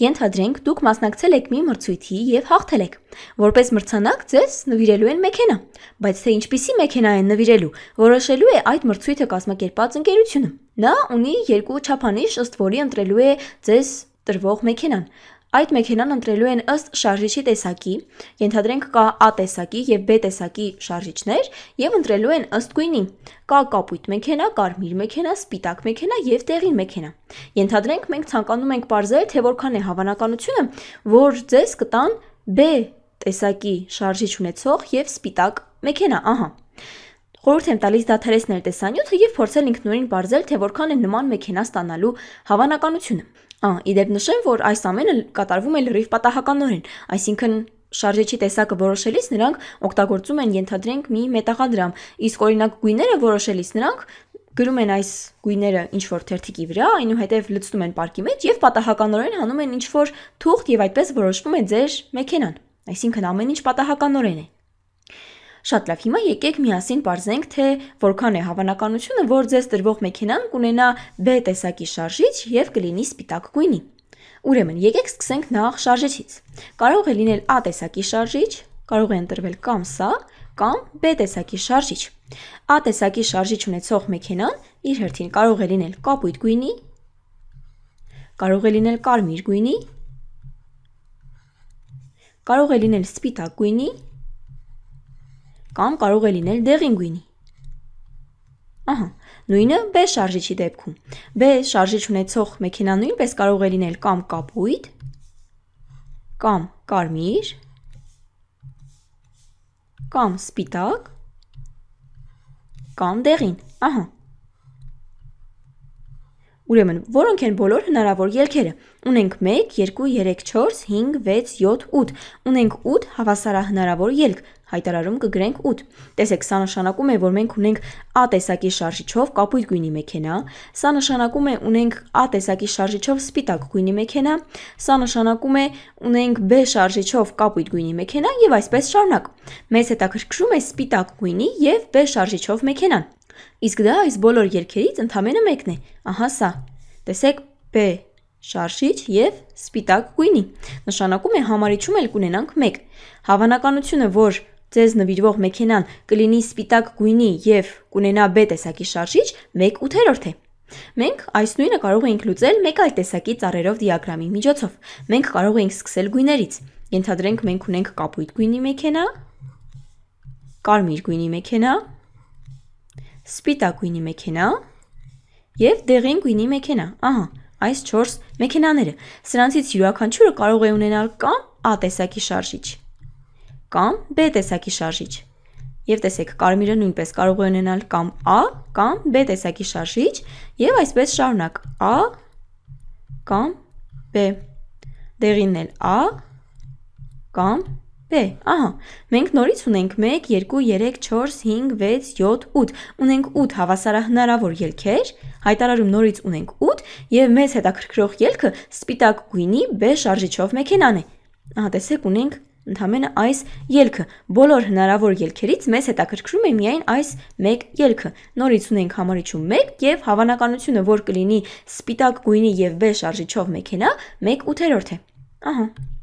Ենթադրենք, դուք մասնակցել եք մի մրցույթի եւ հաղթել եք։ Որպես մրցանակ ձեզ նվիրելու են մեքենա, բայց թե ինչպիսի մեքենա են նվիրելու, որոշելու է այդ մրցույթը կազմակերպած ընկերությունը։ Նա ունի երկու չափանիշ, ըստ որի ընտրելու է ձեզ տրվող մեքենան։ Այդ մեքենան ընտրելու են ըստ շարժիչի տեսակի, ենթադրենք կա A տեսակի եւ B տեսակի շարժիչներ եւ ընտրելու են ըստ գույնի։ Կա կապույտ մեքենա, կարմիր մեքենա, սպիտակ մեքենա եւ դեղին մեքենա։ Ենթադրենք մենք ցանկանում ենք բարձել, թե որքան է հավանականությունը, որ ձեզ կտան B տեսակի շարժիչ ունեցող եւ սպիտակ մեքենա, ահա։ Խորհուրդ եմ տալիս դադարեցնել տեսանյութը եւ փորձել ինքնուրույն բարձել, թե որքան է նման մեքենա ստանալու հավանականությունը։ Ա, իդեպ նշեմ, որ այս ամենը կատարվում է լրիվ պատահականորեն, այսինքն շարժիչի տեսակը որոշելիս նրանք օգտագործում են ենթադրենք մի մետաղադրամ, իսկ օրինակ գույները որոշելիս նրանք գրում են այս գույները ինչ որ թերթիկի վրա, այնուհետև լցնում են պարկի մեջ եւ պատահականորեն հանում են ինչ որ թուղթ եւ այդպես որոշվում է ձեր մեքենան։ Այսինքն ամեն ինչ պատահականորեն է։ Շատ լավ, հիմա եկեք միասին parzենք, թե որքան է հավանականությունը, որ ձեզ տրվող մեքենան կունենա B տեսակի շարժիչ եւ կլինի սպիտակ գույնի։ Ուրեմն, եկեք սկսենք նախ շարժիչից։ Կարող է լինել A տեսակի շարժիչ, կարող է ընտրվել կամ սա, կամ B տեսակի շարժիչ։ A տեսակի շարժիչ ունեցող մեքենան իր հերթին կարող է լինել կապույտ գույնի, կարող է լինել կարմիր գույնի, կարող է լինել սպիտակ գույնի կամ կարող է լինել դեղին գույնի։ Ահա, նույնը B շարժիչի դեպքում։ B շարժիչ ունեցող մեքենան նույնպես կարող է լինել կամ կապույտ, կամ կարմիր, կամ սպիտակ, կամ դեղին։ Ահա, Ուրեմն, որոնք են բոլոր հնարավոր ելքերը։ Ունենք 1, 2, 3, 4, 5, 6, 7, 8։ Ունենք 8 հավասարահնարավոր ելք։ Հայտարարում կգրենք 8։ Տեսեք, սա նշանակում է, որ մենք ունենք A տեսակի շարժիչով կապույտ գույնի մեքենա, սա նշանակում է ունենք A տեսակի շարժիչով սպիտակ գույնի մեքենա, սա նշանակում է ունենք B շարժիչով կապույտ գույնի մեքենա եւ այսպես շարունակ։ Մեզ հետաքրքրում է սպիտակ գույնի եւ B շարժիչով մեքենան։ Իսկ դա այս բոլոր երկերից ընդամենը մեկն է։ Ահա սա։ Տեսեք B շարժիչ եւ սպիտակ գույնի։ Նշանակում է համարիչում էլ կունենանք 1։ Հավանականությունը, որ ձեզ նվիրվող մեքենան կլինի սպիտակ գույնի եւ կունենա B տեսակի շարժիչ 1/8 է։ Մենք այս նույնը կարող էինք լուծել մեկ այլ տեսակի ծառերով դիագրամի միջոցով։ Մենք կարող էինք սկսել գույներից։ Ենթադրենք մենք ունենք կապույտ գույնի մեքենա, կարմիր գույնի մեքենա, սպիտակ գույնի մեքենա եւ դեղին գույնի մեքենա։ Ահա, այս 4 մեքենաները։ Սրանցից յուրաքանչյուրը կարող է ունենալ կամ A տեսակի շարժիչ, կամ B տեսակի շարժիչ։ Եվ տեսեք, կարմիրը նույնպես կարող է ունենալ կամ A, կամ B տեսակի շարժիչ, եւ այսպես շարունակ A կամ B։ Դեղինն էլ A կամ B Դե, ահա, մենք նորից ունենք 1 2 3 4 5 6 7 8։ Ունենք 8 հավասարահնարավոր ելքեր, հայտարարում նորից ունենք 8 եւ մեզ հետաքրքրող ելքը սպիտակ գույնի B շարժիչով մեքենան է։ Ահա տեսեք ունենք ընդամենը այս ելքը։ Բոլոր հնարավոր ելքերից մեզ հետաքրքրում է միայն այս 1 ելքը։ Նորից ունենք համարիչում 1 եւ հավանականությունը, որ կլինի սպիտակ գույնի եւ B շարժիչով մեքենա 1/8 է։ Ահա